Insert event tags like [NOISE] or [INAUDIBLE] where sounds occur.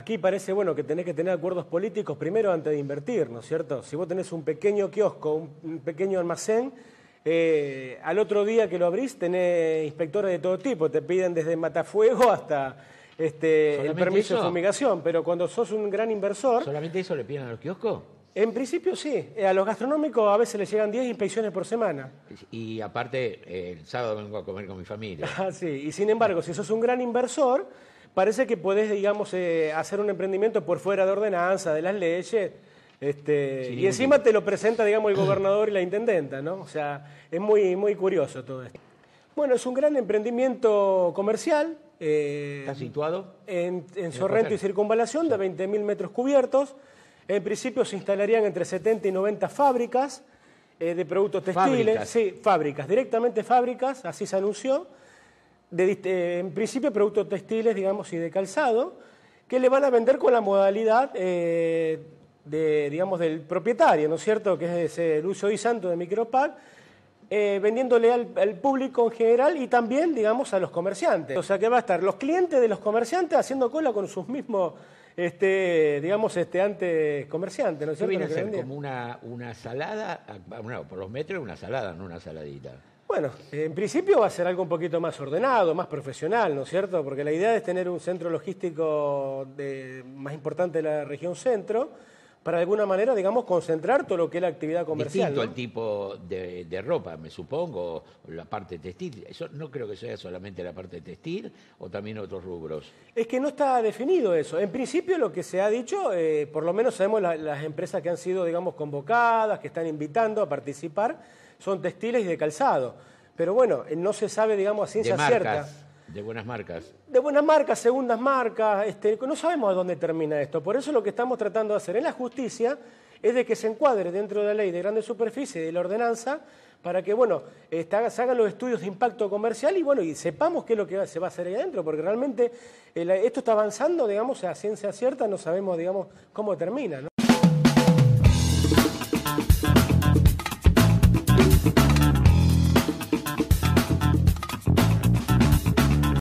Aquí parece bueno que tenés que tener acuerdos políticos primero antes de invertir, ¿no es cierto? Si vos tenés un pequeño kiosco, un pequeño almacén, eh, al otro día que lo abrís tenés inspectores de todo tipo, te piden desde matafuego hasta este, el permiso de fumigación, pero cuando sos un gran inversor... ¿Solamente eso le piden a los kioscos? En principio sí, eh, a los gastronómicos a veces les llegan 10 inspecciones por semana. Y aparte, eh, el sábado vengo a comer con mi familia. [LAUGHS] Ah, sí, y sin embargo, si sos un gran inversor parece que podés, digamos, eh, hacer un emprendimiento por fuera de ordenanza, de las leyes, este, y encima te lo presenta, digamos, el gobernador y la intendenta, ¿no? O sea, es muy, muy curioso todo esto. Bueno, es un gran emprendimiento comercial. Eh, ¿Está situado? En, Sorrento y Circunvalación, de 20.000 metros cubiertos. En principio se instalarían entre 70 y 90 fábricas eh, de productos textiles. Sí, fábricas, directamente fábricas, así se anunció en principio productos textiles, digamos, y de calzado, que le van a vender con la modalidad eh, de, digamos, del propietario, ¿no es cierto?, que es el uso y santo de Micropack, eh, vendiéndole al, público en general y también, digamos, a los comerciantes. O sea que va a estar los clientes de los comerciantes haciendo cola con sus mismos, este, digamos, este, antes comerciantes, ¿no es cierto? viene a como una, salada, ah, por los metros una salada, no una saladita. Bueno, en principio va a ser algo un poquito más ordenado, más profesional, ¿no es cierto? Porque la idea es tener un centro logístico más importante de la región centro para de alguna manera, digamos, concentrar todo lo que es la actividad comercial. Distinto el tipo de, ropa, me supongo, la parte textil. Eso, no creo que sea solamente la parte textil o también otros rubros. Es que no está definido eso. En principio lo que se ha dicho, eh, por lo menos sabemos las empresas que han sido, digamos, convocadas, que están invitando a participar, son textiles y de calzado. Pero bueno, eh, no se sabe, digamos, a ciencia cierta de buenas marcas. De buenas marcas, segundas marcas. Este, no sabemos a dónde termina esto. Por eso lo que estamos tratando de hacer en la justicia es de que se encuadre dentro de la ley de grandes superficies y de la ordenanza para que, bueno, este, se hagan los estudios de impacto comercial y, bueno, y sepamos qué es lo que se va a hacer ahí adentro, porque realmente eh, esto está avanzando, digamos, a ciencia cierta, no sabemos, digamos, cómo termina,